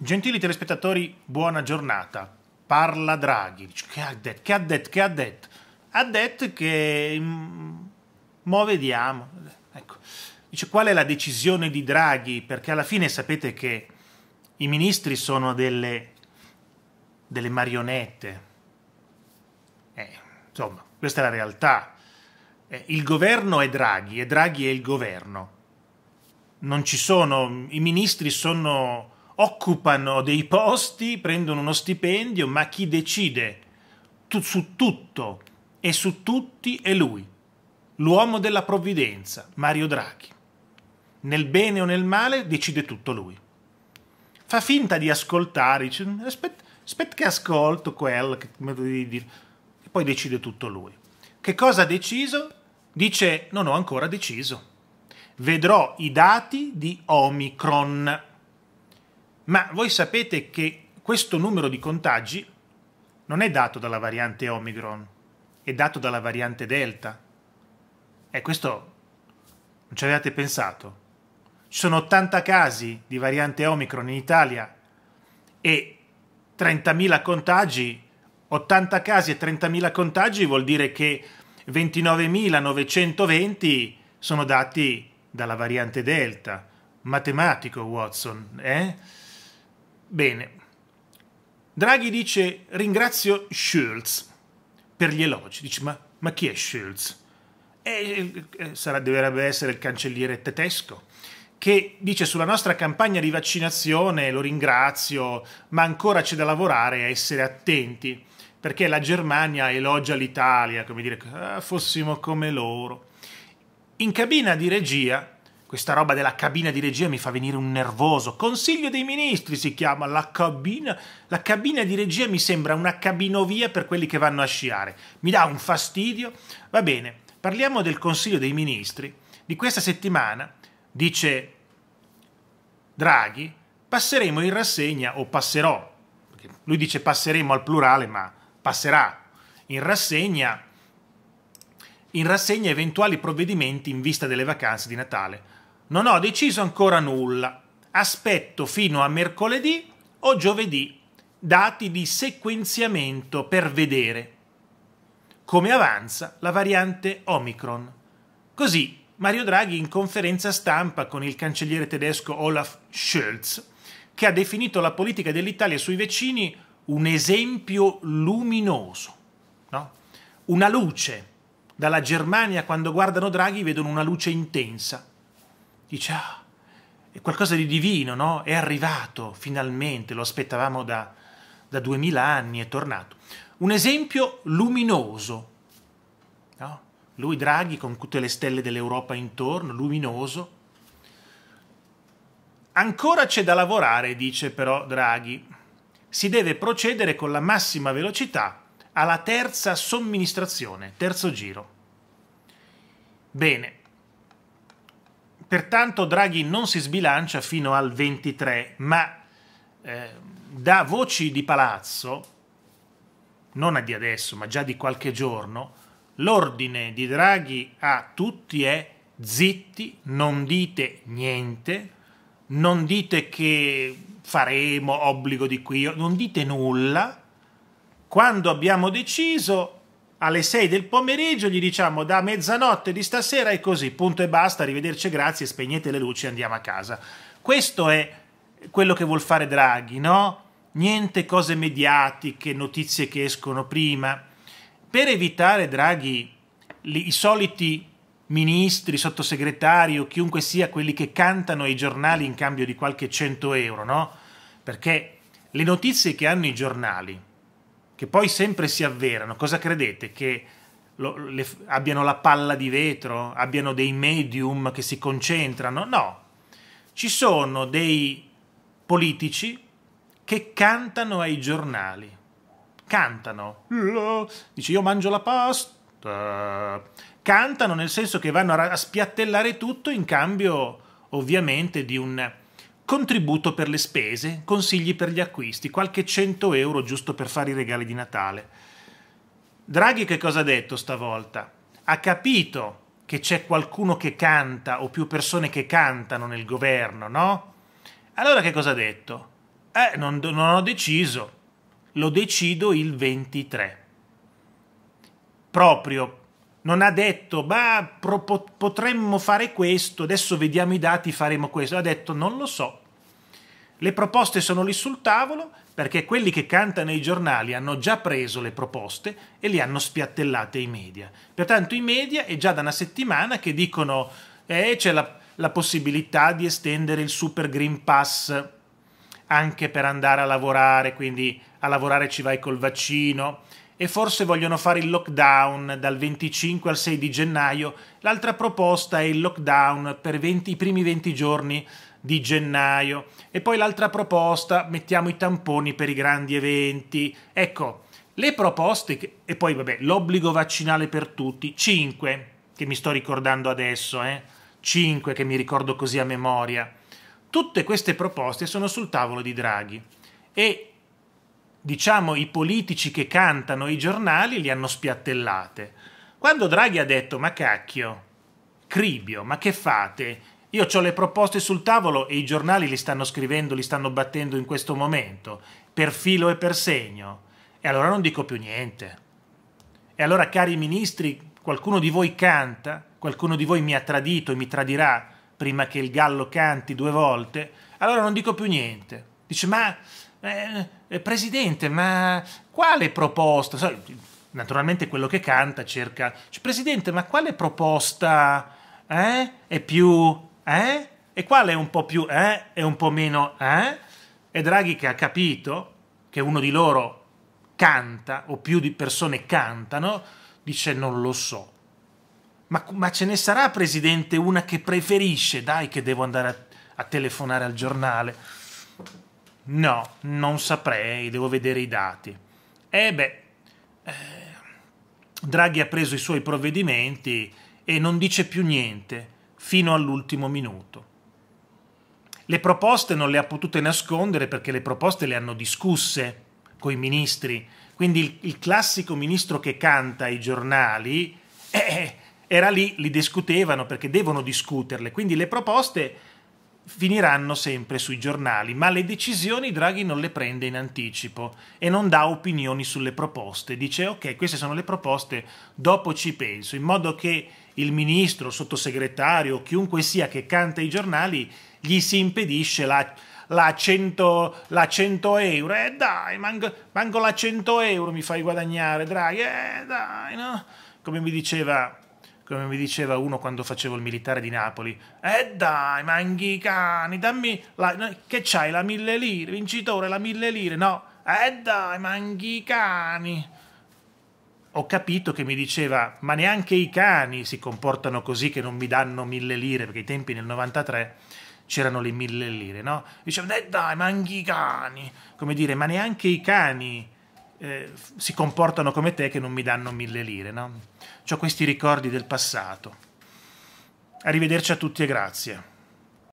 Gentili telespettatori, buona giornata. Parla Draghi. Che ha detto? Che ha detto? Che ha detto? Ha detto che... Mm, mo vediamo. Ecco. Dice qual è la decisione di Draghi? Perché alla fine sapete che i ministri sono delle, delle marionette. Eh, insomma, questa è la realtà. Eh, il governo è Draghi e Draghi è il governo. Non ci sono... I ministri sono occupano dei posti, prendono uno stipendio, ma chi decide tu, su tutto e su tutti è lui, l'uomo della provvidenza, Mario Draghi. Nel bene o nel male decide tutto lui. Fa finta di ascoltare, dice, aspetta, aspetta che ascolto quello, che, e poi decide tutto lui. Che cosa ha deciso? Dice, non ho ancora deciso. Vedrò i dati di Omicron ma voi sapete che questo numero di contagi non è dato dalla variante Omicron, è dato dalla variante Delta. E eh, questo non ci avevate pensato. Ci sono 80 casi di variante Omicron in Italia e 30.000 contagi. 80 casi e 30.000 contagi vuol dire che 29.920 sono dati dalla variante Delta. Matematico, Watson, eh? Bene. Draghi dice ringrazio Schulz per gli elogi. Dice ma, ma chi è Schulz? dovrebbe essere il cancelliere tedesco che dice sulla nostra campagna di vaccinazione lo ringrazio, ma ancora c'è da lavorare a essere attenti, perché la Germania elogia l'Italia, come dire, ah, fossimo come loro. In cabina di regia questa roba della cabina di regia mi fa venire un nervoso. Consiglio dei ministri si chiama la cabina. La cabina di regia mi sembra una cabinovia per quelli che vanno a sciare. Mi dà un fastidio. Va bene, parliamo del Consiglio dei ministri di questa settimana. Dice Draghi, passeremo in rassegna o passerò. Lui dice passeremo al plurale, ma passerà in rassegna in rassegna eventuali provvedimenti in vista delle vacanze di Natale. Non ho deciso ancora nulla. Aspetto fino a mercoledì o giovedì dati di sequenziamento per vedere come avanza la variante Omicron. Così Mario Draghi in conferenza stampa con il cancelliere tedesco Olaf Scholz, che ha definito la politica dell'Italia sui vaccini un esempio luminoso, no? una luce. Dalla Germania quando guardano Draghi vedono una luce intensa dice, ah, è qualcosa di divino, no? È arrivato finalmente, lo aspettavamo da, da 2000 anni, è tornato. Un esempio luminoso, no? Lui Draghi con tutte le stelle dell'Europa intorno, luminoso. Ancora c'è da lavorare, dice però Draghi. Si deve procedere con la massima velocità alla terza somministrazione, terzo giro. Bene, Pertanto Draghi non si sbilancia fino al 23, ma eh, da voci di palazzo, non di adesso, ma già di qualche giorno, l'ordine di Draghi a tutti è zitti, non dite niente, non dite che faremo obbligo di qui, non dite nulla. Quando abbiamo deciso alle 6 del pomeriggio gli diciamo da mezzanotte di stasera è così, punto e basta, arrivederci, grazie, spegnete le luci e andiamo a casa. Questo è quello che vuol fare Draghi, no? Niente cose mediatiche, notizie che escono prima. Per evitare Draghi i soliti ministri, sottosegretari o chiunque sia quelli che cantano ai giornali in cambio di qualche 100 euro, no? Perché le notizie che hanno i giornali che poi sempre si avverano, cosa credete? Che lo, le, abbiano la palla di vetro, abbiano dei medium che si concentrano? No, ci sono dei politici che cantano ai giornali. Cantano. Dice io mangio la pasta. Cantano nel senso che vanno a spiattellare tutto in cambio ovviamente di un contributo per le spese, consigli per gli acquisti, qualche 100 euro giusto per fare i regali di Natale. Draghi che cosa ha detto stavolta? Ha capito che c'è qualcuno che canta o più persone che cantano nel governo, no? Allora che cosa ha detto? Eh, non, non ho deciso, lo decido il 23. Proprio non ha detto, ma potremmo fare questo, adesso vediamo i dati, faremo questo. Ha detto, non lo so. Le proposte sono lì sul tavolo perché quelli che cantano i giornali hanno già preso le proposte e le hanno spiattellate ai media. Pertanto i media è già da una settimana che dicono, eh, c'è la, la possibilità di estendere il Super Green Pass anche per andare a lavorare, quindi a lavorare ci vai col vaccino e forse vogliono fare il lockdown dal 25 al 6 di gennaio. L'altra proposta è il lockdown per 20, i primi 20 giorni di gennaio e poi l'altra proposta mettiamo i tamponi per i grandi eventi. Ecco, le proposte che, e poi vabbè, l'obbligo vaccinale per tutti, 5 che mi sto ricordando adesso, eh? 5 che mi ricordo così a memoria. Tutte queste proposte sono sul tavolo di Draghi e diciamo, i politici che cantano i giornali li hanno spiattellate. Quando Draghi ha detto, ma cacchio, Cribio, ma che fate? Io ho le proposte sul tavolo e i giornali li stanno scrivendo, li stanno battendo in questo momento, per filo e per segno. E allora non dico più niente. E allora, cari ministri, qualcuno di voi canta, qualcuno di voi mi ha tradito e mi tradirà prima che il gallo canti due volte, allora non dico più niente. Dice, ma eh, eh, presidente, ma quale proposta? naturalmente quello che canta cerca, cioè, presidente, ma quale proposta eh, è più... Eh? E quale è un po' più... Eh, è un po' meno... Eh? E Draghi che ha capito che uno di loro canta, o più di persone cantano, dice non lo so. Ma, ma ce ne sarà, presidente, una che preferisce? Dai che devo andare a, a telefonare al giornale. No, non saprei, devo vedere i dati. E beh, eh, Draghi ha preso i suoi provvedimenti e non dice più niente fino all'ultimo minuto. Le proposte non le ha potute nascondere perché le proposte le hanno discusse con i ministri. Quindi il, il classico ministro che canta ai giornali eh, eh, era lì, li discutevano perché devono discuterle. Quindi le proposte finiranno sempre sui giornali, ma le decisioni Draghi non le prende in anticipo e non dà opinioni sulle proposte. Dice ok, queste sono le proposte, dopo ci penso, in modo che il ministro, il sottosegretario, chiunque sia che canta i giornali, gli si impedisce la, la 100, la 100 euro. Eh dai, manco, manco la 100 euro mi fai guadagnare, Draghi, eh dai, no? Come mi diceva come mi diceva uno quando facevo il militare di Napoli, eh dai, manghi cani, dammi, la, che c'hai, la mille lire, vincitore, la mille lire, no, eh dai, manghi cani. Ho capito che mi diceva, ma neanche i cani si comportano così che non mi danno mille lire, perché ai tempi nel 93 c'erano le mille lire, no? Diceva, eh dai, manghi cani, come dire, ma neanche i cani eh, si comportano come te che non mi danno mille lire. No? Ho questi ricordi del passato. Arrivederci a tutti e grazie.